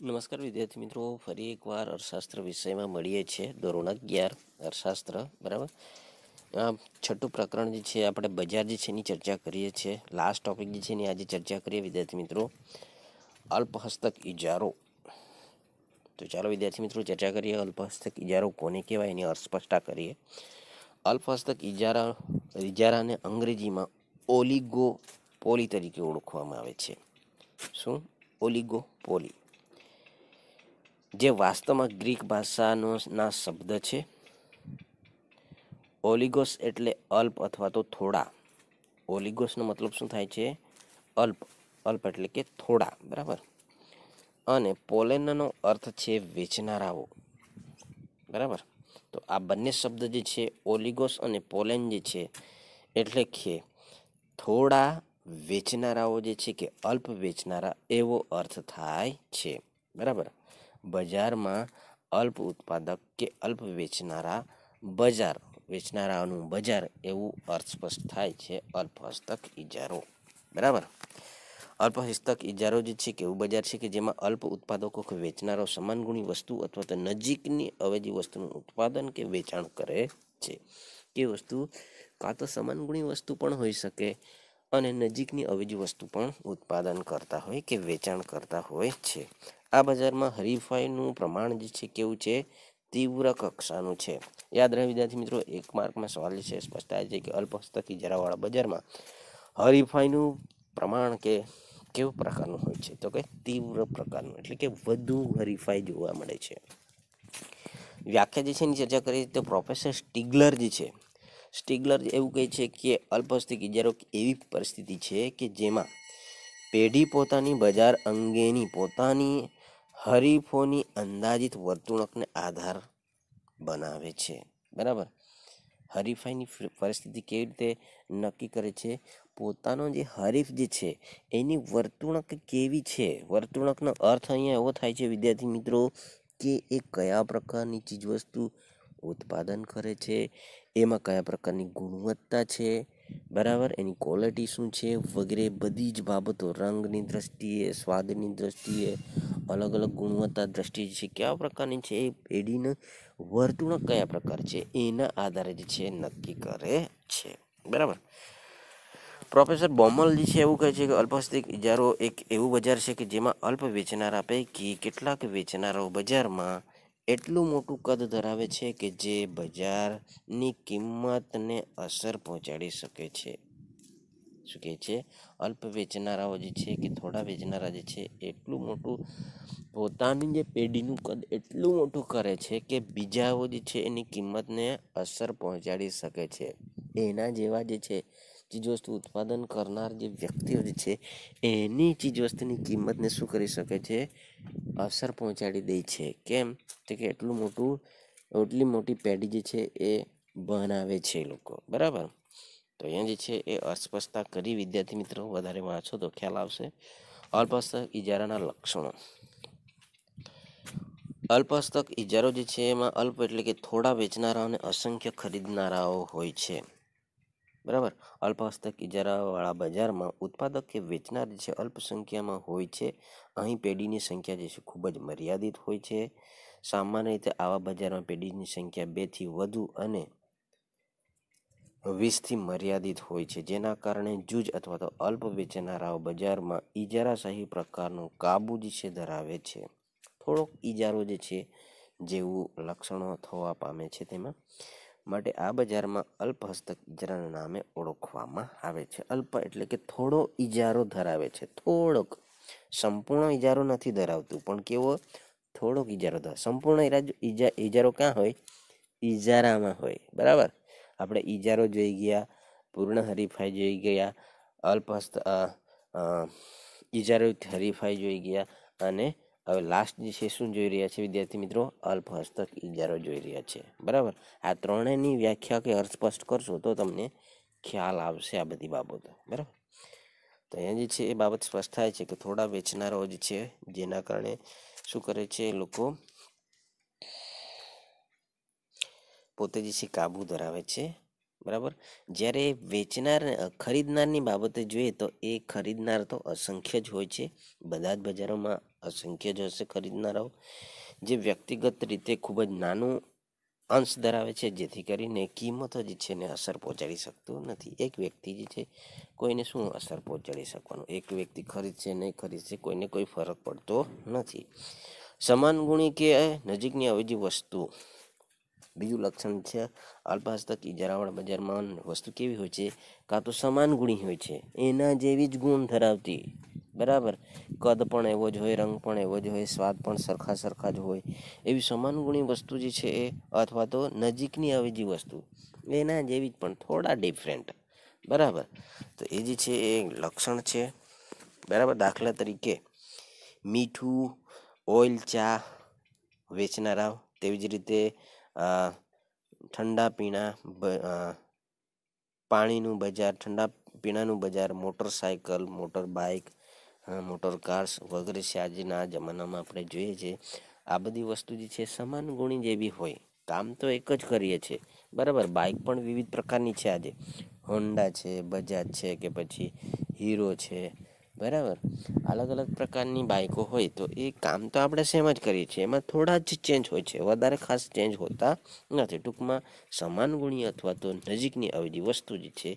નમસ્કાર વિદ્યાર્થી મિત્રો ફરી એકવાર અર્થશાસ્ત્ર વિષયમાં મળીએ છીએ ધોરણ અગિયાર અર્થશાસ્ત્ર બરાબર આ છઠ્ઠું પ્રકરણ જે છે આપણે બજાર જે છે એની ચર્ચા કરીએ છીએ લાસ્ટ ટોપિક જે છે એની આજે ચર્ચા કરીએ વિદ્યાર્થી મિત્રો અલ્પહસ્તક ઇજારો તો ચાલો વિદ્યાર્થી મિત્રો ચર્ચા કરીએ અલ્પહસ્તક ઇજારો કોને કહેવાય એની અસ્પષ્ટતા કરીએ અલ્પહસ્તક ઇજારા ઇજારાને અંગ્રેજીમાં ઓલિગો પોલી તરીકે ઓળખવામાં આવે છે શું ઓલિગો પોલી જે વાસ્તવમાં ગ્રીક ભાષાનો ના શબ્દ છે ઓલિગોસ એટલે અલ્પ અથવા તો થોડા ઓલિગોસનો મતલબ શું થાય છે અલ્પ અલ્પ એટલે કે થોડા બરાબર અને પોલેનનો અર્થ છે વેચનારાઓ બરાબર તો આ બંને શબ્દ જે છે ઓલિગોસ અને પોલેન જે છે એટલે કે થોડા વેચનારાઓ જે છે કે અલ્પ વેચનારા એવો અર્થ થાય છે બરાબર બજારમાં અલ્પ ઉત્પાદક કે અલ્પ વેચનારા બજાર વેચનારાઓનું બજાર એવું અસ્પષ્ટ થાય છે અલ્પહસ્તક ઇજારો બરાબર અલ્પહસ્તક ઇજારો જે છે કે એવું બજાર છે કે જેમાં અલ્પ ઉત્પાદકો કે વેચનારો સમાન ગુણી વસ્તુ અથવા તો નજીકની અવેજી વસ્તુનું ઉત્પાદન કે વેચાણ કરે છે એ વસ્તુ કાં તો સમાન ગુણી વસ્તુ પણ હોઈ શકે અને નજીકની અવેજી વસ્તુ પણ ઉત્પાદન કરતા હોય કે વેચાણ કરતા હોય છે આ બજારમાં હરીફાઈનું પ્રમાણ જે છે કેવું છે તીવ્ર કક્ષાનું છે યાદ રહે વિદ્યાર્થી મિત્રો એક માર્કમાં સવાલ છે સ્પષ્ટ આવે છે કે અલ્પહસ્તકી જરાવાળા બજારમાં હરીફાઈનું પ્રમાણ કે કેવું પ્રકારનું હોય છે તો કે તીવ્ર પ્રકારનું એટલે કે વધુ હરીફાઈ જોવા મળે છે વ્યાખ્યા જે છે એની ચર્ચા કરીએ તો પ્રોફેસર સ્ટીગલર જે છે સ્ટીગલર એવું કહે છે કે અલ્પહસ્તિક ઇજારો એવી પરિસ્થિતિ છે કે જેમાં પેઢી પોતાની બજાર અંગેની પોતાની હરીફોની અંદાજિત વર્તણૂકને આધાર બનાવે છે બરાબર હરીફાઈની પરિસ્થિતિ કેવી રીતે નક્કી કરે છે પોતાનો જે હરીફ જે છે એની વર્તણૂક કેવી છે વર્તણૂકનો અર્થ અહીંયા એવો થાય છે વિદ્યાર્થી મિત્રો કે એ કયા પ્રકારની ચીજવસ્તુ ઉત્પાદન કરે છે એમાં કયા પ્રકારની ગુણવત્તા છે બરાબર એની ક્વોલિટી શું છે વગેરે બધી જ બાબતો રંગની દ્રષ્ટિએ સ્વાદની દ્રષ્ટિએ અલગ અલગ ગુણવત્તા દ્રષ્ટિ છે કેવા પ્રકારની છે એ પેઢીના વર્તુણક કયા પ્રકાર છે એના આધારે જે છે નક્કી કરે છે બરાબર પ્રોફેસર બોમલ જે છે એવું કહે છે કે અલ્પસ્થિક ઇજારો એક એવું બજાર છે કે જેમાં અલ્પ વેચનારા પૈકી કેટલાક વેચનારાઓ બજારમાં એટલું મોટું કદ ધરાવે છે કે જે બજારની કિંમતને અસર પહોંચાડી શકે છે ચૂકે છે અલ્પ વેચનારાઓ જે છે કે થોડા વેચનારા જે છે એટલું મોટું પોતાની જે પેઢીનું કદ એટલું મોટું કરે છે કે બીજાઓ જે છે એની કિંમતને અસર પહોંચાડી શકે છે એના જેવા જે છે ચીજવસ્તુ ઉત્પાદન કરનાર જે વ્યક્તિઓ જે છે એની ચીજવસ્તુની કિંમતને શું કરી શકે છે અસર પહોંચાડી દે છે કેમ તો કે એટલું મોટું એટલી મોટી પેઢી જે છે એ બનાવે છે લોકો બરાબર તો અહીંયા જે છે એ અસ્પષ્ટતા કરી વિદ્યાર્થી મિત્રો વધારે વાંચો તો ખ્યાલ આવશે અલ્પસ્તક ઇજારાના લક્ષણો અલ્પસ્તક ઇજારો જે છે એમાં અલ્પ એટલે કે થોડા વેચનારા અને અસંખ્ય ખરીદનારાઓ હોય છે બરાબર અલ્પહસ્તક ઇજારાવાળા બજારમાં ઉત્પાદક કે વેચનાર જે છે અલ્પ સંખ્યામાં હોય છે અહીં પેઢીની સંખ્યા જે છે ખૂબ જ મર્યાદિત હોય છે સામાન્ય રીતે આવા બજારમાં પેઢીની સંખ્યા બેથી વધુ અને વીસથી મર્યાદિત હોય છે જેના કારણે જૂજ અથવા તો અલ્પ વેચનારાઓ બજારમાં ઇજારાશાહી પ્રકારનું કાબુ જે છે ધરાવે છે થોડોક ઇજારો જે છે જેવું લક્ષણો થવા પામે છે તેમાં માટે આ બજારમાં અલ્પ હસ્તક ઇજારાના નામે ઓળખવામાં આવે છે અલ્પ એટલે કે થોડો ઇજારો ધરાવે છે થોડોક સંપૂર્ણ ઇજારો નથી ધરાવતું પણ કેવો થોડોક ઇજારો ધરાવે સંપૂર્ણ ઇજારો ક્યાં હોય ઇજારામાં હોય બરાબર આપણે ઇજારો જોઈ ગયા પૂર્ણ હરીફાઈ જોઈ ગયા અલ્પહસ્ત ઇજારો હરીફાઈ જોઈ ગયા અને હવે લાસ્ટ જે છે શું જોઈ રહ્યા છે વિદ્યાર્થી મિત્રો અલ્પહસ્તક ઇજારો જોઈ રહ્યા છે બરાબર આ ત્રણેયની વ્યાખ્યા કે અર્થ સ્પષ્ટ કરશો તો તમને ખ્યાલ આવશે આ બધી બાબતો બરાબર તો અહીંયા જે છે એ બાબત સ્પષ્ટ થાય છે કે થોડા વેચનારાઓ જ છે જેના કારણે શું કરે છે લોકો પોતે જે છે કાબૂ ધરાવે છે બરાબર જ્યારે વેચનાર ખરીદનારની બાબતે જોઈએ તો એ ખરીદનાર તો અસંખ્ય જ હોય છે બધા જ બજારોમાં અસંખ્ય જ હશે ખરીદનારાઓ જે વ્યક્તિગત રીતે ખૂબ જ નાનું અંશ ધરાવે છે જેથી કરીને કિંમતો જે છે એને અસર પહોંચાડી શકતું નથી એક વ્યક્તિ જે છે કોઈને શું અસર પહોંચાડી શકવાનું એક વ્યક્તિ ખરીદશે નહીં ખરીદશે કોઈને કોઈ ફરક પડતો નથી સમાન ગુણી કે નજીકની આવી જે વસ્તુ બીજું લક્ષણ છે અલ્પહસ્તક ઇજારાવાળા બજારમાં વસ્તુ કેવી હોય છે કાં તો સમાન ગુણી હોય છે એના જેવી જ ગુણ ધરાવતી બરાબર કદ પણ એવો જ હોય રંગ પણ એવો જ હોય સ્વાદ પણ સરખા સરખા જ હોય એવી સમાન ગુણી વસ્તુ જે છે એ અથવા તો નજીકની આવી અવેજી વસ્તુ એના જેવી જ પણ થોડા ડિફરન્ટ બરાબર તો એ જે છે એ લક્ષણ છે બરાબર દાખલા તરીકે મીઠું ઓઇલ ચા વેચનારા તેવી જ રીતે ઠંડા પીણા પાણીનું બજાર ઠંડા પીણાનું બજાર motorcycle motor bike motor cars વગેરે છે આજના જમાનામાં આપણે જોઈએ છીએ આ બધી વસ્તુ જે છે સમાન ગુણી જેવી હોય કામ તો એક જ કરીએ છીએ બરાબર બાઇક પણ વિવિધ પ્રકારની છે આજે હોન્ડા છે બજાજ છે કે પછી હીરો છે બરાબર અલગ અલગ પ્રકારની બાઇકો હોય તો એ કામ તો આપણે સેમ જ કરીએ છીએ એમાં થોડા જ ચેન્જ હોય છે વધારે ખાસ ચેન્જ હોતા નથી ટૂંકમાં સમાન ગુણી અથવા તો નજીકની આવેલી વસ્તુ જે છે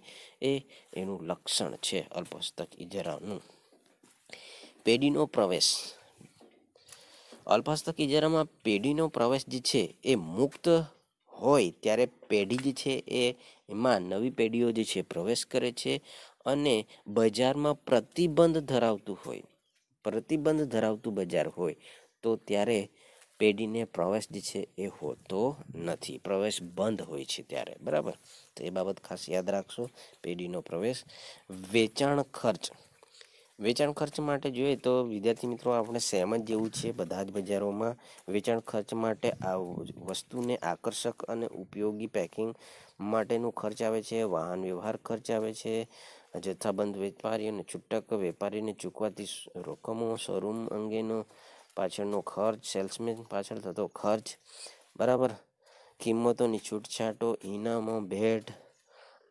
એ એનું લક્ષણ છે અલ્પસ્તક ઇજરાનું પેઢીનો પ્રવેશ અલ્પસ્તક ઇજરામાં પેઢીનો પ્રવેશ જે છે એ મુક્ત હોય ત્યારે પેઢી જે છે એ એમાં નવી પેઢીઓ જે છે પ્રવેશ કરે છે અને બજારમાં પ્રતિબંધ ધરાવતું હોય પ્રતિબંધ ધરાવતું બજાર હોય તો ત્યારે પેઢીને પ્રવેશ જે છે એ હોતો નથી પ્રવેશ બંધ હોય છે ત્યારે બરાબર તો એ બાબત ખાસ યાદ રાખશો પેઢીનો પ્રવેશ વેચાણ ખર્ચ વેચાણ ખર્ચ માટે જોઈએ તો વિદ્યાર્થી મિત્રો આપણે સેમ જ જેવું છે બધા જ બજારોમાં વેચાણ ખર્ચ માટે આ વસ્તુને આકર્ષક અને ઉપયોગી પેકિંગ માટેનું ખર્ચ આવે છે વાહન વ્યવહાર ખર્ચ આવે છે જથ્થાબંધ અને છૂટક વેપારીને ચૂકવાતી રકમો શોરૂમ અંગેનો પાછળનો ખર્ચ સેલ્સમેન પાછળ થતો ખર્ચ બરાબર કિંમતોની છૂટછાટો ઇનામો ભેટ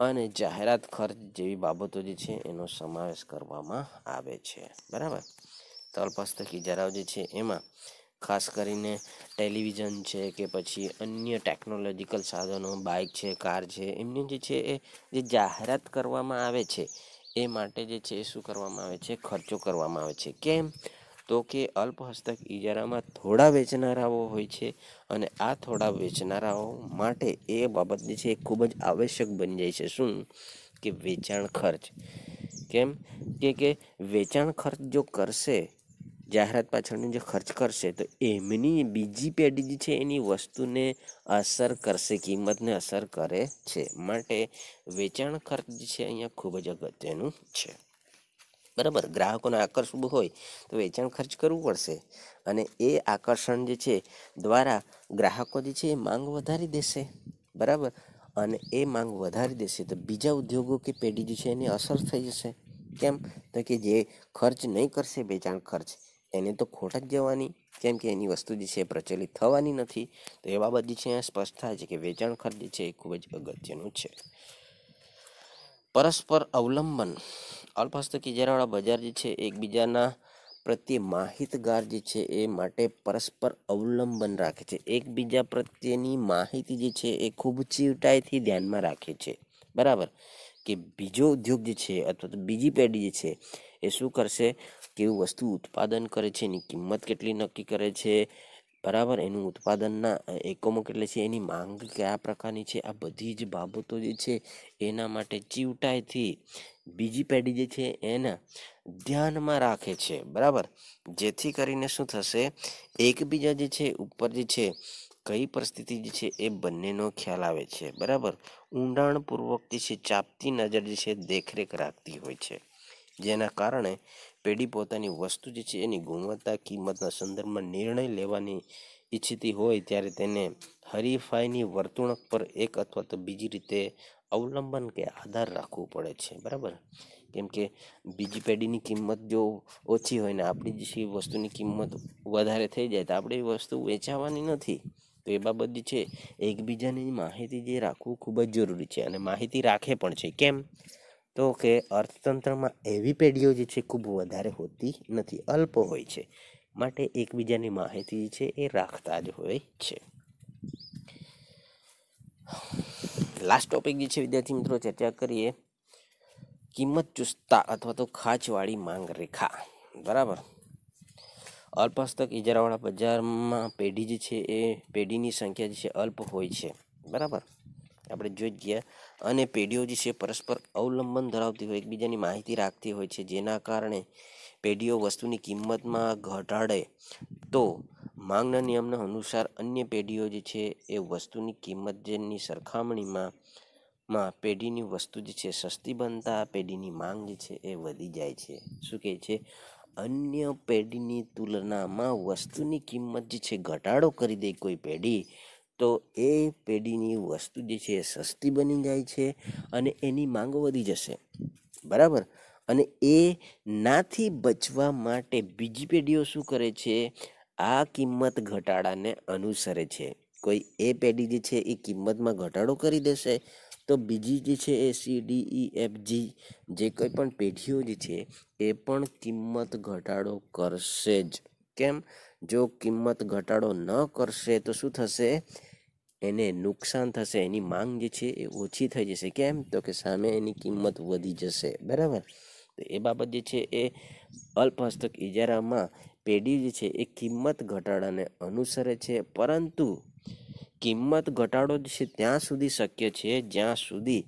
અને જાહેરાત ખર્ચ જેવી બાબતો જે છે એનો સમાવેશ કરવામાં આવે છે બરાબર તલપસ્તક ઇજારાઓ જે છે એમાં ખાસ કરીને ટેલિવિઝન છે કે પછી અન્ય ટેકનોલોજીકલ સાધનો બાઇક છે કાર છે એમની જે છે એ જે જાહેરાત કરવામાં આવે છે એ માટે જે છે એ શું કરવામાં આવે છે ખર્ચો કરવામાં આવે છે કેમ તો કે અલ્પહસ્તક ઇજારામાં થોડા વેચનારાઓ હોય છે અને આ થોડા વેચનારાઓ માટે એ બાબત જે છે એ ખૂબ જ આવશ્યક બની જાય છે શું કે વેચાણ ખર્ચ કેમ કે કે વેચાણ ખર્ચ જો કરશે જાહેરાત પાછળની જે ખર્ચ કરશે તો એમની બીજી પેઢી જે છે એની વસ્તુને અસર કરશે કિંમતને અસર કરે છે માટે વેચાણ ખર્ચ જે છે અહીંયા ખૂબ જ અગત્યનું છે બરાબર ગ્રાહકોને આકર્ષવું હોય તો વેચાણ ખર્ચ કરવું પડશે અને એ આકર્ષણ જે છે દ્વારા ગ્રાહકો જે છે એ માંગ વધારી દેશે બરાબર અને એ માંગ વધારી દેશે તો બીજા ઉદ્યોગો કે પેઢી જે છે એની અસર થઈ જશે કેમ તો કે જે ખર્ચ નહીં કરશે વેચાણ ખર્ચ એને તો ખોટ જ જવાની કેમ કે એની વસ્તુ જે છે પ્રચલિત થવાની નથી તો એ બાબત જે છે સ્પષ્ટ થાય છે કે વેચાણ ખર્ચ જે છે એ ખૂબ જ અગત્યનું છે પરસ્પર અવલંબન અલ્પહસ્તક ઇજારાવાળા બજાર જે છે એકબીજાના પ્રત્યે માહિતગાર જે છે એ માટે પરસ્પર અવલંબન રાખે છે એકબીજા પ્રત્યેની માહિતી જે છે એ ખૂબ ચીવટાઈથી ધ્યાનમાં રાખે છે બરાબર કે બીજો ઉદ્યોગ જે છે અથવા તો બીજી પેઢી જે છે એ શું કરશે કેવું વસ્તુ ઉત્પાદન કરે છે એની કિંમત કેટલી નક્કી કરે છે બરાબર એનું ઉત્પાદનના એકમો કેટલે છે એની માંગ કયા પ્રકારની છે આ બધી જ બાબતો જે છે એના માટે ચીવટાઈથી બીજી પેઢી જે છે એના ધ્યાનમાં રાખે છે બરાબર જેથી કરીને શું થશે એકબીજા જે છે ઉપર જે છે કઈ પરિસ્થિતિ જે છે એ બંનેનો ખ્યાલ આવે છે બરાબર ઊંડાણપૂર્વક જે છે ચાપતી નજર જે છે દેખરેખ રાખતી હોય છે જેના કારણે પેઢી પોતાની વસ્તુ જે છે એની ગુણવત્તા કિંમતના સંદર્ભમાં નિર્ણય લેવાની ઈચ્છતી હોય ત્યારે તેને હરીફાઈની વર્તણૂક પર એક અથવા તો બીજી રીતે અવલંબન કે આધાર રાખવું પડે છે બરાબર કેમ કે બીજી પેઢીની કિંમત જો ઓછી હોય ને આપણી જે વસ્તુની કિંમત વધારે થઈ જાય તો આપણે એ વસ્તુ વેચાવાની નથી તો એ બાબત જે છે એકબીજાની માહિતી જે રાખવું ખૂબ જ જરૂરી છે અને માહિતી રાખે પણ છે કેમ તો કે અર્થતંત્રમાં એવી પેઢીઓ જે છે ખૂબ વધારે હોતી નથી અલ્પ હોય છે માટે એકબીજાની માહિતી છે એ રાખતા જ હોય છે લાસ્ટ ટોપિક જે છે વિદ્યાર્થી મિત્રો ચર્ચા કરીએ કિંમત ચુસ્તા અથવા તો ખાચવાળી માંગ રેખા બરાબર અલ્પસ્તક ઇજારાવાળા બજારમાં પેઢી જે છે એ પેઢીની સંખ્યા જે છે અલ્પ હોય છે બરાબર આપણે જોઈ ગયા અને પેઢીઓ જે છે પરસ્પર અવલંબન ધરાવતી હોય એકબીજાની માહિતી રાખતી હોય છે જેના કારણે પેઢીઓ વસ્તુની કિંમતમાં ઘટાડે તો માંગના નિયમના અનુસાર અન્ય પેઢીઓ જે છે એ વસ્તુની કિંમત જેની સરખામણીમાં માં પેઢીની વસ્તુ જે છે સસ્તી બનતા પેઢીની માંગ જે છે એ વધી જાય છે શું કહે છે અન્ય પેઢીની તુલનામાં વસ્તુની કિંમત જે છે ઘટાડો કરી દે કોઈ પેઢી તો એ પેઢીની વસ્તુ જે છે એ સસ્તી બની જાય છે અને એની માંગ વધી જશે બરાબર અને એ નાથી બચવા માટે બીજી પેઢીઓ શું કરે છે આ કિંમત ઘટાડાને અનુસરે છે કોઈ એ પેઢી જે છે એ કિંમતમાં ઘટાડો કરી દેશે તો બીજી જે છે એ C D E F G જે કંઈ પણ પેઢીઓ જે છે એ પણ કિંમત ઘટાડો કરશે જ કેમ જો કિંમત ઘટાડો ન કરશે તો શું થશે એને નુકસાન થશે એની માંગ જે છે એ ઓછી થઈ જશે કેમ તો કે સામે એની કિંમત વધી જશે બરાબર તો એ બાબત જે છે એ અલ્પહસ્તક ઇજારામાં પેઢી જે છે એ કિંમત ઘટાડાને અનુસરે છે પરંતુ કિંમત ઘટાડો જે છે ત્યાં સુધી શક્ય છે જ્યાં સુધી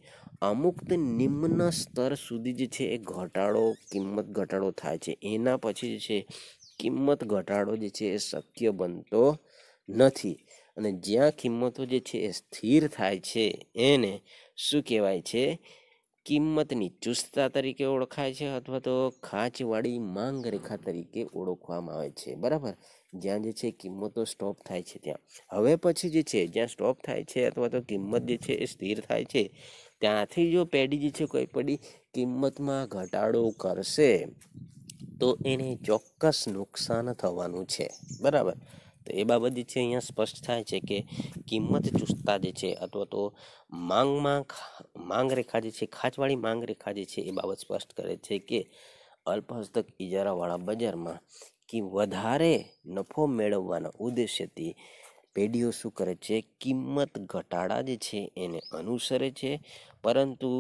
અમુક નિમ્ન સ્તર સુધી જે છે એ ઘટાડો કિંમત ઘટાડો થાય છે એના પછી જે છે કિંમત ઘટાડો જે છે એ શક્ય બનતો નથી અને જ્યાં કિંમતો જે છે એ સ્થિર થાય છે એને શું કહેવાય છે કિંમતની ચુસ્તતા તરીકે ઓળખાય છે અથવા તો ખાંચવાળી માંગ રેખા તરીકે ઓળખવામાં આવે છે બરાબર જ્યાં જે છે કિંમતો સ્ટોપ થાય છે ત્યાં હવે પછી જે છે જ્યાં સ્ટોપ થાય છે અથવા તો કિંમત જે છે એ સ્થિર થાય છે ત્યાંથી જો પેઢી જે છે કોઈ પડી કિંમતમાં ઘટાડો કરશે તો એને ચોક્કસ નુકસાન થવાનું છે બરાબર તો એ બાબત જે છે અહીંયા સ્પષ્ટ થાય છે કે કિંમત ચુસ્તા જે છે અથવા તો માંગમાં માંગ રેખા જે છે ખાંચવાળી માંગ રેખા જે છે એ બાબત સ્પષ્ટ કરે છે કે અલ્પહસ્તક ઇજારાવાળા બજારમાં કે વધારે નફો મેળવવાના ઉદ્દેશ્યથી પેઢીઓ શું કરે છે કિંમત ઘટાડા જે છે એને અનુસરે છે પરંતુ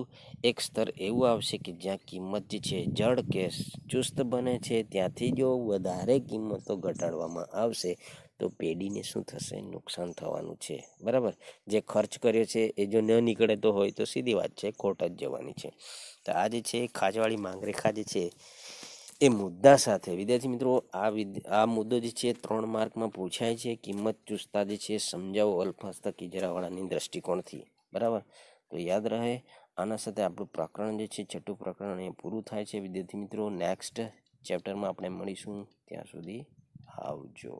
એક સ્તર એવું આવશે કે જ્યાં કિંમત જે છે જળ કે ચુસ્ત બને છે ત્યાંથી જો વધારે કિંમતો ઘટાડવામાં આવશે તો પેઢીને શું થશે નુકસાન થવાનું છે બરાબર જે ખર્ચ કર્યો છે એ જો ન નીકળે તો હોય તો સીધી વાત છે ખોટ જ જવાની છે તો આ જે છે ખાજવાળી માંગરેખા જે છે એ મુદ્દા સાથે વિદ્યાર્થી મિત્રો આ આ મુદ્દો જે છે ત્રણ માર્કમાં પૂછાય છે કિંમત ચુસ્તા જે છે સમજાવો અલ્ફાસ્તક કિજરાવાળાની દ્રષ્ટિકોણથી બરાબર તો યાદ રહે આના સાથે આપણું પ્રકરણ જે છે છઠ્ઠું પ્રકરણ એ પૂરું થાય છે વિદ્યાર્થી મિત્રો નેક્સ્ટ ચેપ્ટરમાં આપણે મળીશું ત્યાં સુધી આવજો